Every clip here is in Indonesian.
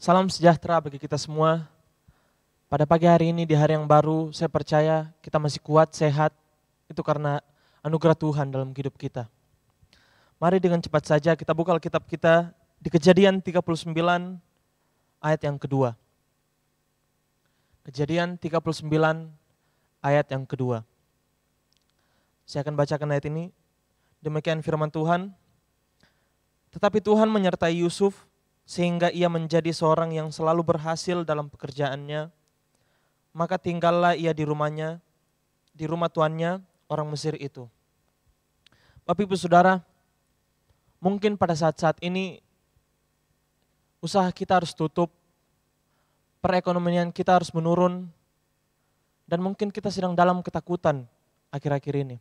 Salam sejahtera bagi kita semua. Pada pagi hari ini di hari yang baru, saya percaya kita masih kuat, sehat. Itu karena anugerah Tuhan dalam hidup kita. Mari dengan cepat saja kita buka alkitab kita di Kejadian 39 ayat yang kedua. Kejadian 39 ayat yang kedua. Saya akan bacakan ayat ini. Demikian firman Tuhan. Tetapi Tuhan menyertai Yusuf sehingga ia menjadi seorang yang selalu berhasil dalam pekerjaannya, maka tinggallah ia di rumahnya, di rumah tuannya, orang Mesir itu. Bapak Ibu Saudara, mungkin pada saat-saat ini usaha kita harus tutup, perekonomian kita harus menurun, dan mungkin kita sedang dalam ketakutan akhir-akhir ini.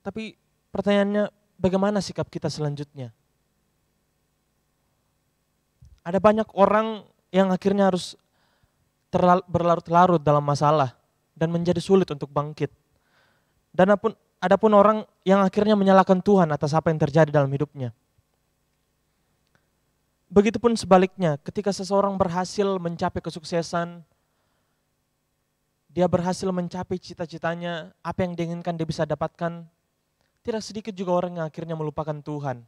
Tapi pertanyaannya, bagaimana sikap kita selanjutnya? Ada banyak orang yang akhirnya harus berlarut-larut dalam masalah dan menjadi sulit untuk bangkit. Dan apun, pun orang yang akhirnya menyalahkan Tuhan atas apa yang terjadi dalam hidupnya. Begitupun sebaliknya, ketika seseorang berhasil mencapai kesuksesan, dia berhasil mencapai cita-citanya, apa yang diinginkan dia bisa dapatkan, tidak sedikit juga orang yang akhirnya melupakan Tuhan.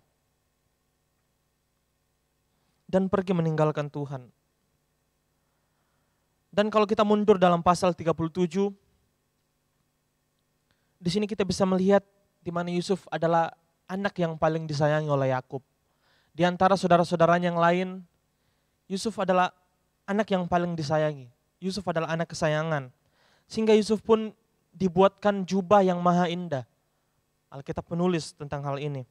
Dan pergi meninggalkan Tuhan. Dan kalau kita mundur dalam pasal 37, di sini kita bisa melihat di mana Yusuf adalah anak yang paling disayangi oleh Yakub. Di antara saudara-saudaranya yang lain, Yusuf adalah anak yang paling disayangi. Yusuf adalah anak kesayangan. Sehingga Yusuf pun dibuatkan jubah yang maha indah Alkitab menulis tentang hal ini.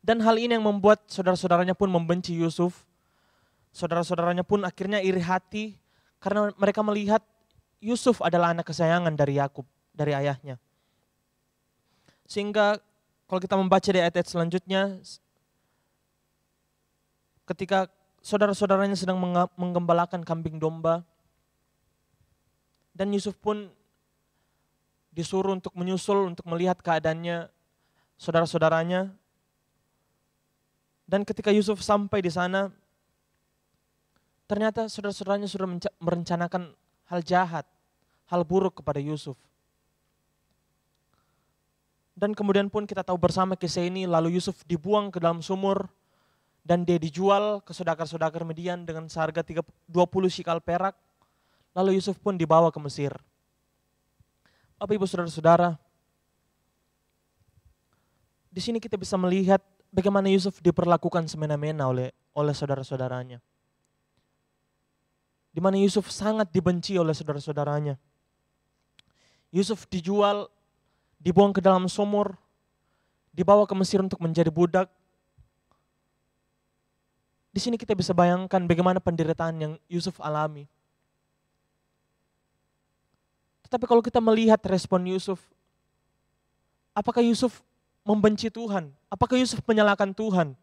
Dan hal ini yang membuat saudara-saudaranya pun membenci Yusuf. Saudara-saudaranya pun akhirnya iri hati karena mereka melihat Yusuf adalah anak kesayangan dari Yakub, dari ayahnya. Sehingga kalau kita membaca di ayat-ayat selanjutnya, ketika saudara-saudaranya sedang menggembalakan kambing domba, dan Yusuf pun disuruh untuk menyusul, untuk melihat keadaannya, saudara-saudaranya. Dan ketika Yusuf sampai di sana, ternyata saudara-saudaranya sudah merencanakan hal jahat, hal buruk kepada Yusuf. Dan kemudian pun kita tahu bersama kisah ini, lalu Yusuf dibuang ke dalam sumur, dan dia dijual ke saudagar-saudagar Median dengan seharga 20 sikal perak, lalu Yusuf pun dibawa ke Mesir. Bapak Ibu Saudara-saudara, di sini kita bisa melihat bagaimana Yusuf diperlakukan semena-mena oleh oleh saudara-saudaranya. Di mana Yusuf sangat dibenci oleh saudara-saudaranya. Yusuf dijual, dibuang ke dalam sumur, dibawa ke Mesir untuk menjadi budak. Di sini kita bisa bayangkan bagaimana penderitaan yang Yusuf alami. Tetapi kalau kita melihat respon Yusuf, apakah Yusuf membenci Tuhan? Apakah Yusuf menyalahkan Tuhan?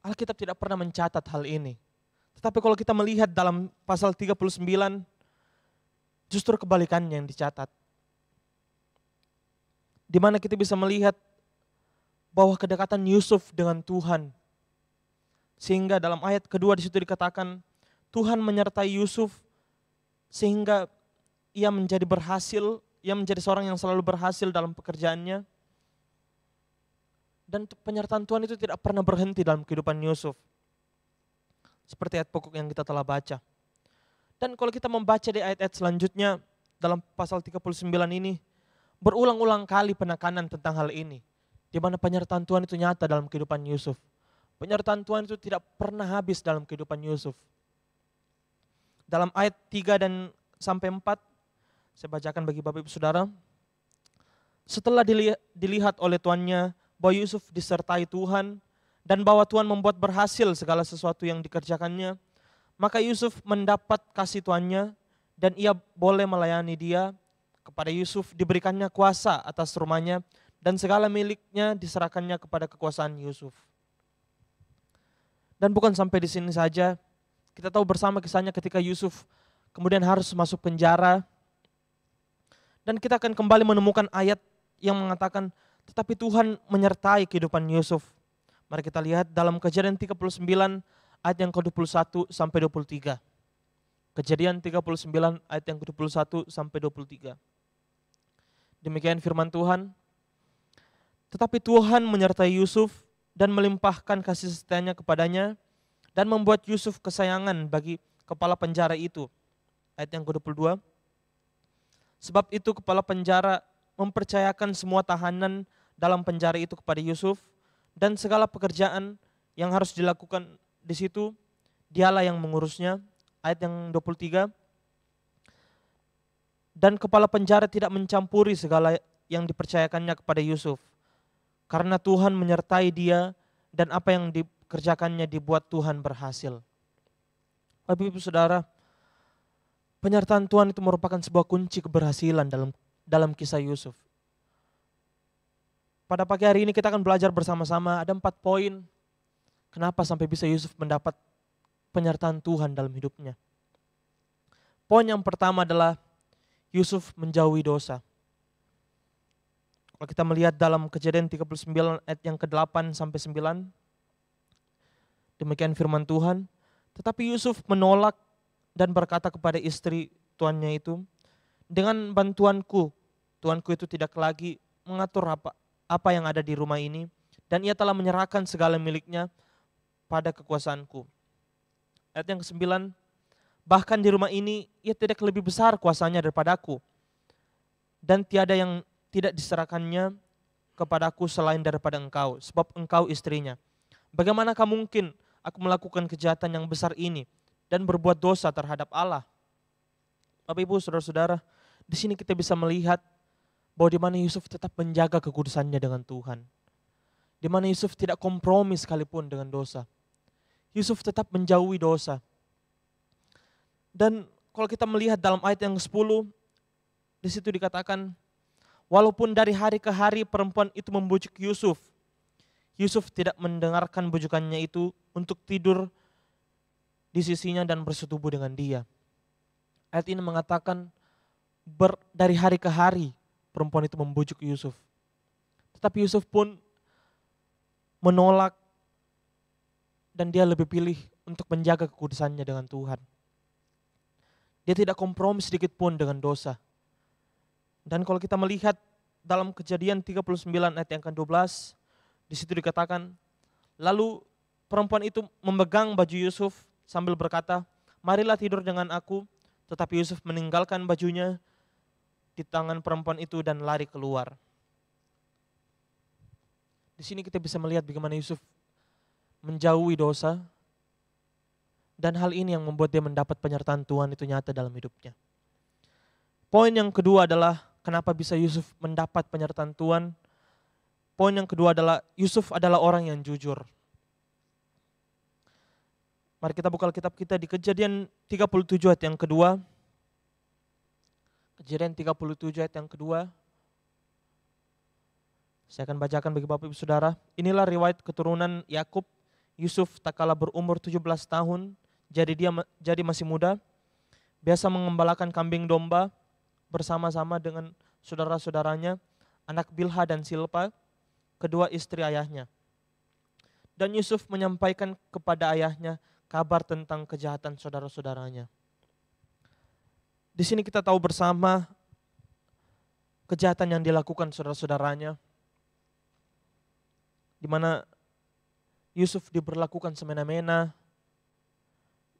Alkitab tidak pernah mencatat hal ini. Tetapi kalau kita melihat dalam pasal 39, justru kebalikannya yang dicatat. Di mana kita bisa melihat bahwa kedekatan Yusuf dengan Tuhan. Sehingga dalam ayat kedua disitu dikatakan, Tuhan menyertai Yusuf sehingga ia menjadi berhasil, ia menjadi seorang yang selalu berhasil dalam pekerjaannya. Dan penyertaan Tuhan itu tidak pernah berhenti dalam kehidupan Yusuf. Seperti ayat pokok yang kita telah baca. Dan kalau kita membaca di ayat-ayat selanjutnya dalam pasal 39 ini, berulang-ulang kali penekanan tentang hal ini. Di mana penyertaan Tuhan itu nyata dalam kehidupan Yusuf. Penyertaan Tuhan itu tidak pernah habis dalam kehidupan Yusuf dalam ayat 3 dan sampai 4 saya bacakan bagi Bapak Ibu Saudara. Setelah dilihat oleh tuannya bahwa Yusuf disertai Tuhan dan bahwa Tuhan membuat berhasil segala sesuatu yang dikerjakannya, maka Yusuf mendapat kasih tuannya dan ia boleh melayani dia. Kepada Yusuf diberikannya kuasa atas rumahnya dan segala miliknya diserahkannya kepada kekuasaan Yusuf. Dan bukan sampai di sini saja, kita tahu bersama kisahnya ketika Yusuf kemudian harus masuk penjara. Dan kita akan kembali menemukan ayat yang mengatakan, tetapi Tuhan menyertai kehidupan Yusuf. Mari kita lihat dalam kejadian 39 ayat yang ke-21 sampai 23. Kejadian 39 ayat yang ke-21 sampai 23. Demikian firman Tuhan. Tetapi Tuhan menyertai Yusuf dan melimpahkan kasih setianya kepadanya, dan membuat Yusuf kesayangan bagi kepala penjara itu. Ayat yang ke-22. Sebab itu kepala penjara mempercayakan semua tahanan dalam penjara itu kepada Yusuf dan segala pekerjaan yang harus dilakukan di situ dialah yang mengurusnya. Ayat yang 23. Dan kepala penjara tidak mencampuri segala yang dipercayakannya kepada Yusuf karena Tuhan menyertai dia dan apa yang di kerjakannya dibuat Tuhan berhasil. Bapak Ibu Saudara, penyertaan Tuhan itu merupakan sebuah kunci keberhasilan dalam dalam kisah Yusuf. Pada pagi hari ini kita akan belajar bersama-sama ada empat poin kenapa sampai bisa Yusuf mendapat penyertaan Tuhan dalam hidupnya. Poin yang pertama adalah Yusuf menjauhi dosa. Kalau kita melihat dalam kejadian 39 ayat yang ke-8 sampai 9, Demikian firman Tuhan. Tetapi Yusuf menolak dan berkata kepada istri tuannya itu, dengan bantuanku, tuanku itu tidak lagi mengatur apa, apa yang ada di rumah ini, dan ia telah menyerahkan segala miliknya pada kekuasaanku. Ayat yang ke-9, bahkan di rumah ini ia tidak lebih besar kuasanya daripada aku, dan tiada yang tidak diserahkannya kepadaku selain daripada engkau, sebab engkau istrinya. Bagaimana kamu mungkin aku melakukan kejahatan yang besar ini dan berbuat dosa terhadap Allah. Bapak Ibu, Saudara-saudara, di sini kita bisa melihat bahwa di mana Yusuf tetap menjaga kekudusannya dengan Tuhan. Di mana Yusuf tidak kompromi sekalipun dengan dosa. Yusuf tetap menjauhi dosa. Dan kalau kita melihat dalam ayat yang ke-10, di situ dikatakan, walaupun dari hari ke hari perempuan itu membujuk Yusuf Yusuf tidak mendengarkan bujukannya itu untuk tidur di sisinya dan bersetubuh dengan dia. Ayat ini mengatakan ber, dari hari ke hari perempuan itu membujuk Yusuf. Tetapi Yusuf pun menolak dan dia lebih pilih untuk menjaga kekudusannya dengan Tuhan. Dia tidak kompromi sedikit pun dengan dosa. Dan kalau kita melihat dalam kejadian 39 ayat yang ke-12, di situ dikatakan, lalu perempuan itu memegang baju Yusuf sambil berkata, marilah tidur dengan aku. Tetapi Yusuf meninggalkan bajunya di tangan perempuan itu dan lari keluar. Di sini kita bisa melihat bagaimana Yusuf menjauhi dosa, dan hal ini yang membuat dia mendapat penyertaan Tuhan itu nyata dalam hidupnya. Poin yang kedua adalah kenapa bisa Yusuf mendapat penyertaan Tuhan? Poin yang kedua adalah Yusuf adalah orang yang jujur. Mari kita buka kitab kita di kejadian 37 ayat yang kedua. Kejadian 37 ayat yang kedua. Saya akan bacakan bagi Bapak Ibu Saudara. Inilah riwayat keturunan Yakub. Yusuf tak kala berumur 17 tahun, jadi dia jadi masih muda. Biasa mengembalakan kambing domba bersama-sama dengan saudara-saudaranya, anak Bilha dan Silpa, kedua istri ayahnya. Dan Yusuf menyampaikan kepada ayahnya kabar tentang kejahatan saudara-saudaranya. Di sini kita tahu bersama kejahatan yang dilakukan saudara-saudaranya, di mana Yusuf diperlakukan semena-mena.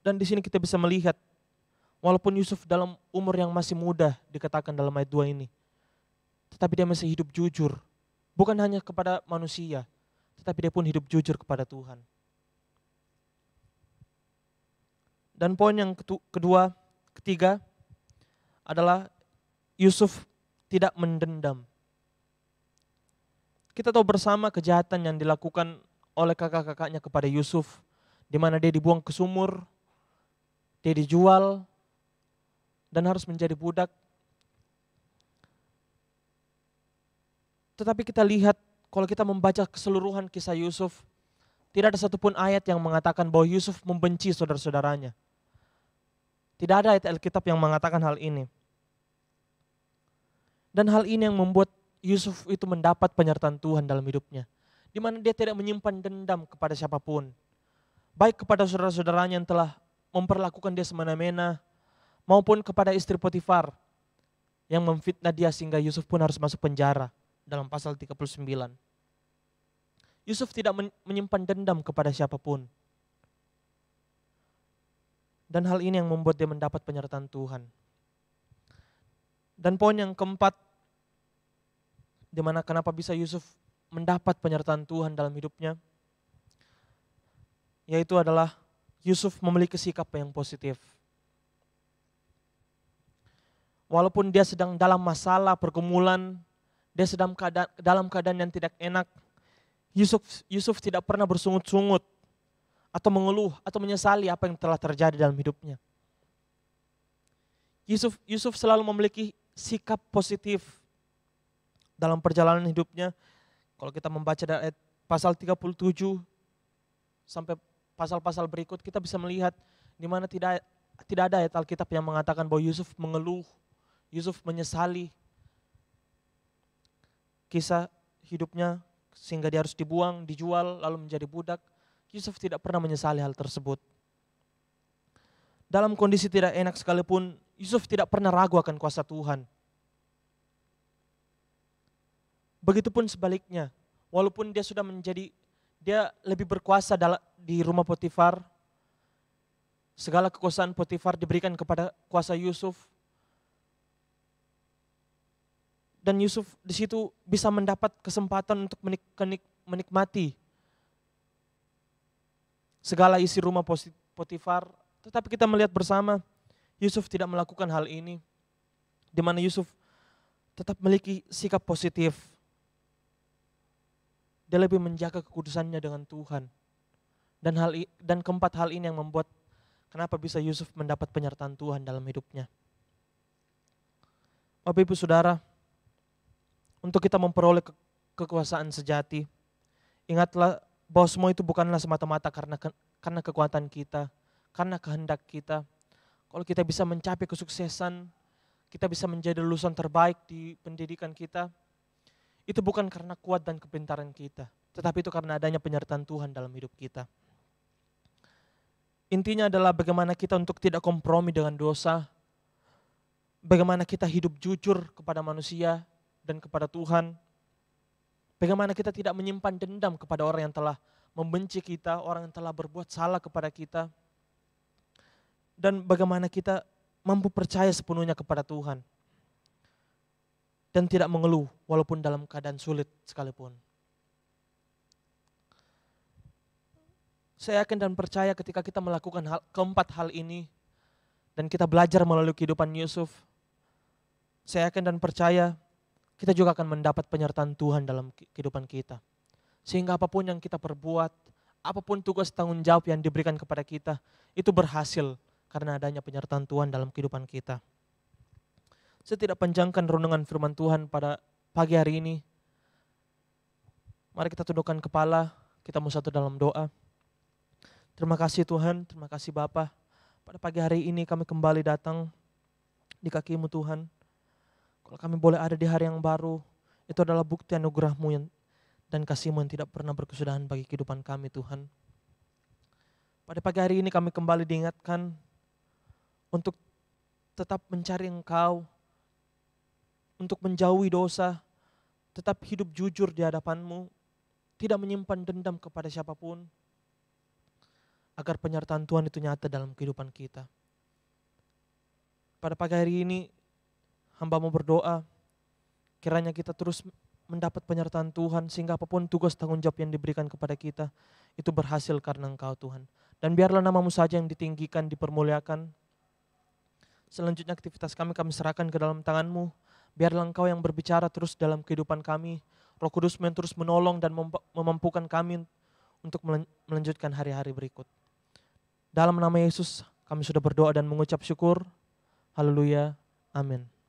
Dan di sini kita bisa melihat, walaupun Yusuf dalam umur yang masih muda dikatakan dalam ayat 2 ini, tetapi dia masih hidup jujur, Bukan hanya kepada manusia, tetapi dia pun hidup jujur kepada Tuhan. Dan poin yang kedua, ketiga adalah Yusuf tidak mendendam. Kita tahu bersama kejahatan yang dilakukan oleh kakak-kakaknya kepada Yusuf, di mana dia dibuang ke sumur, dia dijual, dan harus menjadi budak Tetapi kita lihat kalau kita membaca keseluruhan kisah Yusuf, tidak ada satupun ayat yang mengatakan bahwa Yusuf membenci saudara-saudaranya. Tidak ada ayat Alkitab yang mengatakan hal ini. Dan hal ini yang membuat Yusuf itu mendapat penyertaan Tuhan dalam hidupnya. Di mana dia tidak menyimpan dendam kepada siapapun. Baik kepada saudara-saudaranya yang telah memperlakukan dia semena-mena, maupun kepada istri Potifar yang memfitnah dia sehingga Yusuf pun harus masuk penjara dalam pasal 39. Yusuf tidak menyimpan dendam kepada siapapun. Dan hal ini yang membuat dia mendapat penyertaan Tuhan. Dan poin yang keempat, di mana kenapa bisa Yusuf mendapat penyertaan Tuhan dalam hidupnya, yaitu adalah Yusuf memiliki sikap yang positif. Walaupun dia sedang dalam masalah, pergumulan, dia sedang keadaan, dalam keadaan yang tidak enak. Yusuf Yusuf tidak pernah bersungut-sungut atau mengeluh atau menyesali apa yang telah terjadi dalam hidupnya. Yusuf Yusuf selalu memiliki sikap positif dalam perjalanan hidupnya. Kalau kita membaca dari pasal 37 sampai pasal-pasal berikut kita bisa melihat di mana tidak tidak ada ayat Alkitab yang mengatakan bahwa Yusuf mengeluh, Yusuf menyesali, kisah hidupnya sehingga dia harus dibuang, dijual, lalu menjadi budak. Yusuf tidak pernah menyesali hal tersebut. Dalam kondisi tidak enak sekalipun, Yusuf tidak pernah ragu akan kuasa Tuhan. Begitupun sebaliknya, walaupun dia sudah menjadi dia lebih berkuasa di rumah Potifar, segala kekuasaan Potifar diberikan kepada kuasa Yusuf, dan Yusuf di situ bisa mendapat kesempatan untuk menik, menikmati segala isi rumah Potifar. Tetapi kita melihat bersama Yusuf tidak melakukan hal ini, di mana Yusuf tetap memiliki sikap positif. Dia lebih menjaga kekudusannya dengan Tuhan. Dan hal dan keempat hal ini yang membuat kenapa bisa Yusuf mendapat penyertaan Tuhan dalam hidupnya. Bapak Ibu Saudara, untuk kita memperoleh ke kekuasaan sejati. Ingatlah bahwa semua itu bukanlah semata-mata karena ke karena kekuatan kita, karena kehendak kita. Kalau kita bisa mencapai kesuksesan, kita bisa menjadi lulusan terbaik di pendidikan kita, itu bukan karena kuat dan kepintaran kita, tetapi itu karena adanya penyertaan Tuhan dalam hidup kita. Intinya adalah bagaimana kita untuk tidak kompromi dengan dosa, bagaimana kita hidup jujur kepada manusia, dan kepada Tuhan. Bagaimana kita tidak menyimpan dendam kepada orang yang telah membenci kita, orang yang telah berbuat salah kepada kita. Dan bagaimana kita mampu percaya sepenuhnya kepada Tuhan. Dan tidak mengeluh walaupun dalam keadaan sulit sekalipun. Saya yakin dan percaya ketika kita melakukan hal, keempat hal ini dan kita belajar melalui kehidupan Yusuf, saya yakin dan percaya kita juga akan mendapat penyertaan Tuhan dalam kehidupan kita. Sehingga apapun yang kita perbuat, apapun tugas tanggung jawab yang diberikan kepada kita, itu berhasil karena adanya penyertaan Tuhan dalam kehidupan kita. Saya tidak panjangkan renungan firman Tuhan pada pagi hari ini. Mari kita tundukkan kepala, kita mau satu dalam doa. Terima kasih Tuhan, terima kasih Bapak. Pada pagi hari ini kami kembali datang di kakimu Tuhan. Kalau kami boleh ada di hari yang baru, itu adalah bukti anugerahmu yang, dan kasihmu yang tidak pernah berkesudahan bagi kehidupan kami Tuhan. Pada pagi hari ini kami kembali diingatkan untuk tetap mencari engkau, untuk menjauhi dosa, tetap hidup jujur di hadapanmu, tidak menyimpan dendam kepada siapapun, agar penyertaan Tuhan itu nyata dalam kehidupan kita. Pada pagi hari ini hamba mau berdoa, kiranya kita terus mendapat penyertaan Tuhan, sehingga apapun tugas tanggung jawab yang diberikan kepada kita, itu berhasil karena Engkau Tuhan. Dan biarlah namamu saja yang ditinggikan, dipermuliakan. Selanjutnya aktivitas kami kami serahkan ke dalam tanganmu. Biarlah engkau yang berbicara terus dalam kehidupan kami. Roh Kudus yang terus menolong dan memampukan kami untuk melanjutkan hari-hari berikut. Dalam nama Yesus kami sudah berdoa dan mengucap syukur. Haleluya. Amin.